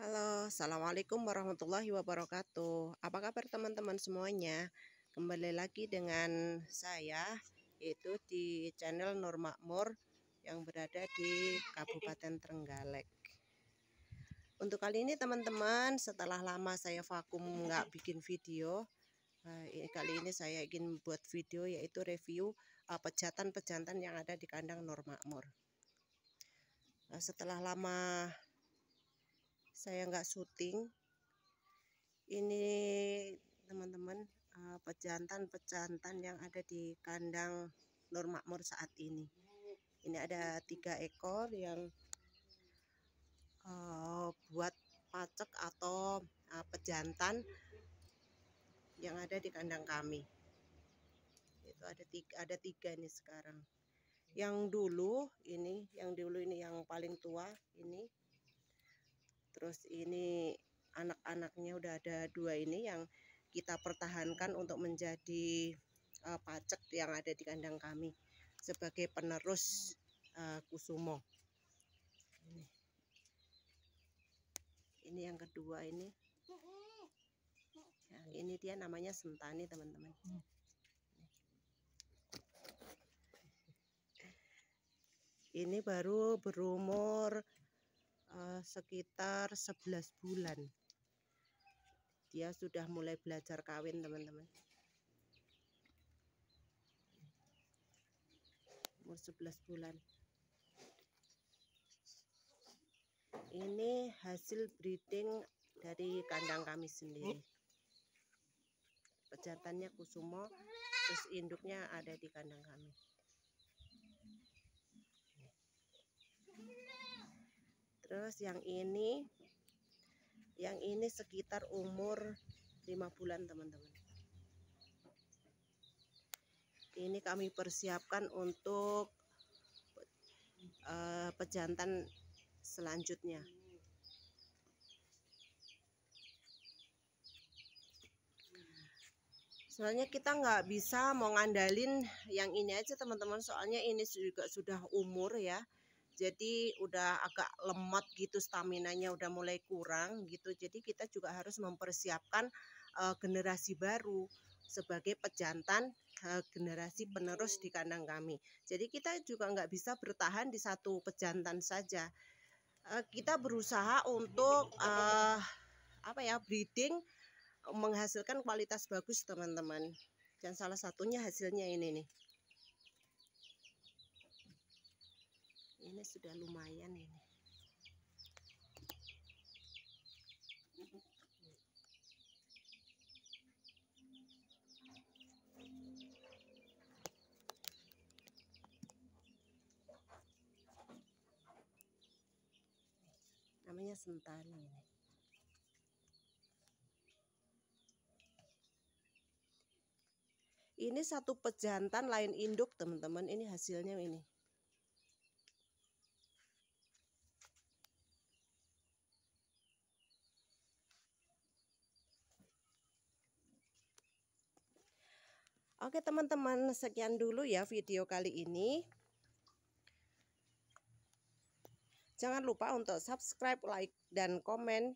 Halo, Assalamualaikum warahmatullahi wabarakatuh Apa kabar teman-teman semuanya? Kembali lagi dengan saya Yaitu di channel Nur Yang berada di Kabupaten Trenggalek Untuk kali ini teman-teman Setelah lama saya vakum nggak bikin video eh, Kali ini saya ingin buat video Yaitu review eh, pejantan-pejantan yang ada di kandang Nur eh, Setelah lama saya nggak syuting ini teman-teman eh, pejantan-pejantan yang ada di kandang Nur Makmur saat ini ini ada tiga ekor yang uh, buat pacek atau uh, pejantan yang ada di kandang kami itu ada tiga ada tiga ini sekarang yang dulu ini yang dulu ini yang paling tua ini terus ini anak-anaknya udah ada dua ini yang kita pertahankan untuk menjadi uh, eh, pacek yang ada di kandang kami sebagai penerus uh, kusumo ini yang kedua ini yang ini dia namanya sentani teman-teman ini baru berumur Eh, sekitar 11 bulan dia sudah mulai belajar kawin teman-teman umur 11 bulan ini hasil breeding dari kandang kami sendiri pejantannya kusumo terus induknya ada di kandang kami terus yang ini yang ini sekitar umur 5 bulan teman-teman ini kami persiapkan untuk uh, pejantan selanjutnya soalnya kita nggak bisa mau ngandalin yang ini aja teman-teman soalnya ini juga sudah umur ya jadi udah agak lemot gitu staminanya udah mulai kurang gitu jadi kita juga harus mempersiapkan uh, generasi baru sebagai pejantan uh, generasi penerus di kandang kami jadi kita juga nggak bisa bertahan di satu pejantan saja uh, kita berusaha untuk uh, apa ya breeding menghasilkan kualitas bagus teman-teman dan salah satunya hasilnya ini nih ini sudah lumayan ini namanya sentani ini ini satu pejantan lain induk teman-teman ini hasilnya ini Oke teman-teman sekian dulu ya video kali ini. Jangan lupa untuk subscribe, like, dan komen.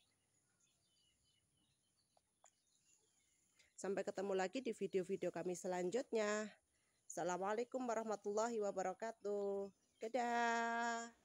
Sampai ketemu lagi di video-video kami selanjutnya. Assalamualaikum warahmatullahi wabarakatuh. Dadah.